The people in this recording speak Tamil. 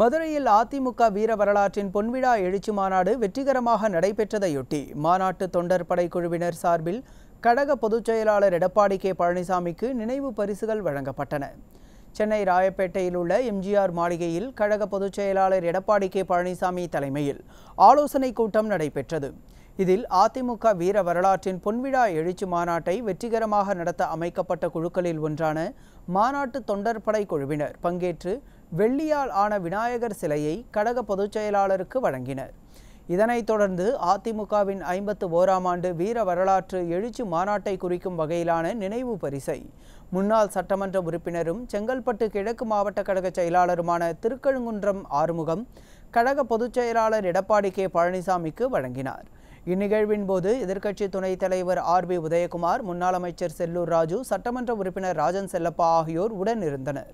மதுரையில் அதிமுக வீர வரலாற்றின் பொன்விழா எழுச்சி மாநாடு வெற்றிகரமாக நடைபெற்றதையொட்டி மாநாட்டு தொண்டர் படைக்குழுவினர் சார்பில் கழக பொதுச் செயலாளர் எடப்பாடி கே பழனிசாமிக்கு நினைவு பரிசுகள் வழங்கப்பட்டன சென்னை ராயப்பேட்டையில் உள்ள எம்ஜிஆர் மாளிகையில் கழக பொதுச் செயலாளர் எடப்பாடி கே பழனிசாமி தலைமையில் ஆலோசனைக் கூட்டம் நடைபெற்றது இதில் அதிமுக வீர வரலாற்றின் பொன்விழா எழுச்சி மாநாட்டை வெற்றிகரமாக நடத்த அமைக்கப்பட்ட குழுக்களில் ஒன்றான மாநாட்டு தொண்டர் படை குழுவினர் பங்கேற்று வெள்ளியால் ஆன விநாயகர் சிலையை கழக பொதுச் செயலாளருக்கு வழங்கினர் இதனைத் தொடர்ந்து அதிமுகவின் ஐம்பத்து ஓராம் ஆண்டு வீர வரலாற்று எழுச்சி மாநாட்டை குறிக்கும் வகையிலான நினைவு பரிசை முன்னாள் சட்டமன்ற உறுப்பினரும் செங்கல்பட்டு கிழக்கு மாவட்ட கழக செயலாளருமான திருக்கழுங்குன்றம் ஆறுமுகம் கழக பொதுச் செயலாளர் எடப்பாடி கே பழனிசாமிக்கு வழங்கினார் இந்நிகழ்வின் போது எதிர்க்கட்சி துணைத் தலைவர் ஆர் பி உதயகுமார் முன்னாள் அமைச்சர் செல்லூர் ராஜு சட்டமன்ற உறுப்பினர் ராஜன் செல்லப்பா ஆகியோர் உடன் இருந்தனர்